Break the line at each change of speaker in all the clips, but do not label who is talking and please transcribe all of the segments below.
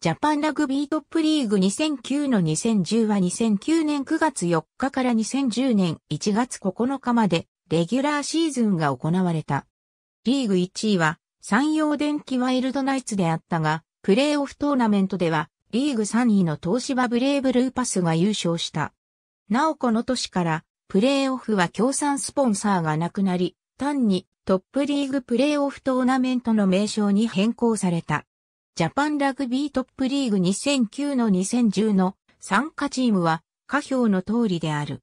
ジャパンラグビートップリーグ2009の2010は2009年9月4日から2010年1月9日までレギュラーシーズンが行われた。リーグ1位は山陽電機ワイルドナイツであったが、プレーオフトーナメントではリーグ3位の東芝ブレイブルーパスが優勝した。なおこの年からプレーオフは共産スポンサーがなくなり、単にトップリーグプレーオフトーナメントの名称に変更された。ジャパンラグビートップリーグ2009の2010の参加チームは、下表の通りである。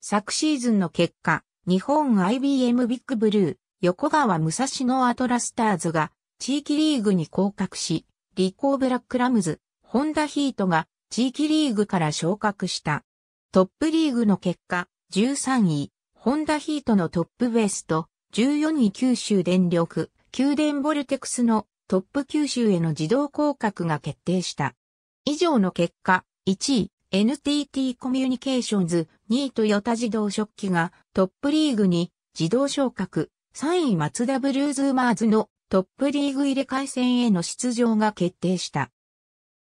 昨シーズンの結果、日本 IBM ビッグブルー、横川武蔵野アトラスターズが、地域リーグに降格し、リコーブラックラムズ、ホンダヒートが、地域リーグから昇格した。トップリーグの結果、13位、ホンダヒートのトップベースト、14位九州電力、宮殿ボルテクスのトップ九州への自動降格が決定した。以上の結果、1位、NTT コミュニケーションズ、2位トヨタ自動食器がトップリーグに自動昇格、3位マツダブルーズマーズのトップリーグ入れ替え戦への出場が決定した。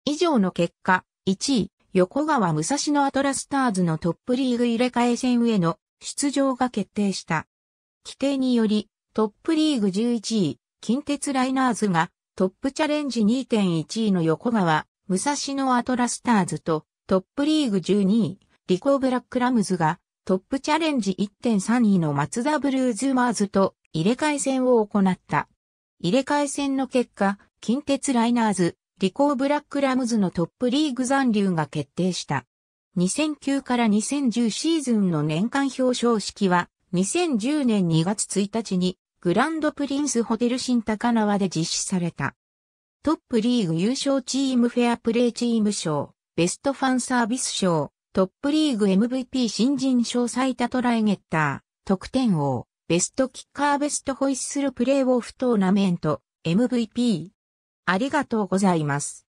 以上の結果、1位、横川武蔵野アトラスターズのトップリーグ入れ替え戦への出場が決定した。規定により、トップリーグ11位、近鉄ライナーズがトップチャレンジ2.1位の横川、武蔵野アトラスターズとトップリーグ12位、リコーブラックラムズがトップチャレンジ1.3位の松田ブルーズマーズと入れ替え戦を行った。入れ替え戦の結果、近鉄ライナーズ、リコーブラックラムズのトップリーグ残留が決定した。2009から2010シーズンの年間表彰式は2010年2月1日にグランドプリンスホテル新高輪で実施された。トップリーグ優勝チームフェアプレイチーム賞、ベストファンサービス賞、トップリーグ MVP 新人賞最多トライゲッター、得点王、ベストキッカーベストホイッスルプレーオフトーナメント、MVP。ありがとうございます。